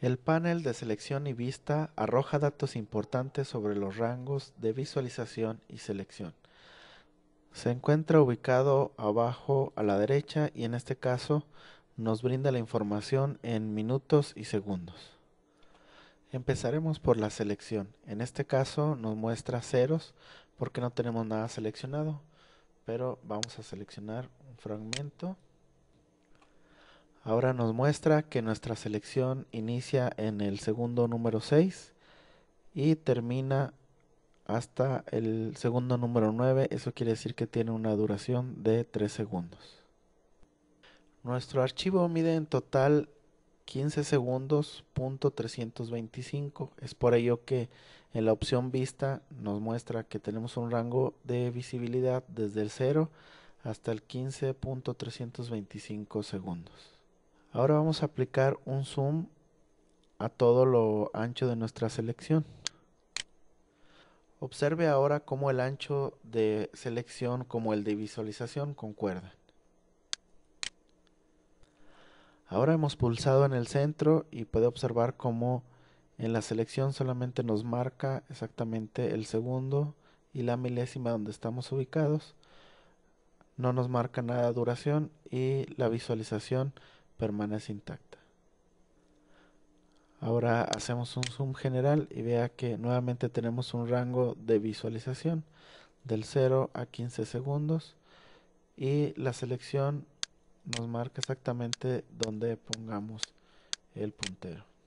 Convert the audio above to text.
El panel de selección y vista arroja datos importantes sobre los rangos de visualización y selección. Se encuentra ubicado abajo a la derecha y en este caso nos brinda la información en minutos y segundos. Empezaremos por la selección. En este caso nos muestra ceros porque no tenemos nada seleccionado, pero vamos a seleccionar un fragmento. Ahora nos muestra que nuestra selección inicia en el segundo número 6 y termina hasta el segundo número 9. Eso quiere decir que tiene una duración de 3 segundos. Nuestro archivo mide en total 15 segundos Es por ello que en la opción vista nos muestra que tenemos un rango de visibilidad desde el 0 hasta el 15.325 segundos. Ahora vamos a aplicar un zoom a todo lo ancho de nuestra selección. Observe ahora cómo el ancho de selección como el de visualización concuerdan. Ahora hemos pulsado en el centro y puede observar cómo en la selección solamente nos marca exactamente el segundo y la milésima donde estamos ubicados. No nos marca nada duración y la visualización permanece intacta. Ahora hacemos un zoom general y vea que nuevamente tenemos un rango de visualización del 0 a 15 segundos y la selección nos marca exactamente donde pongamos el puntero.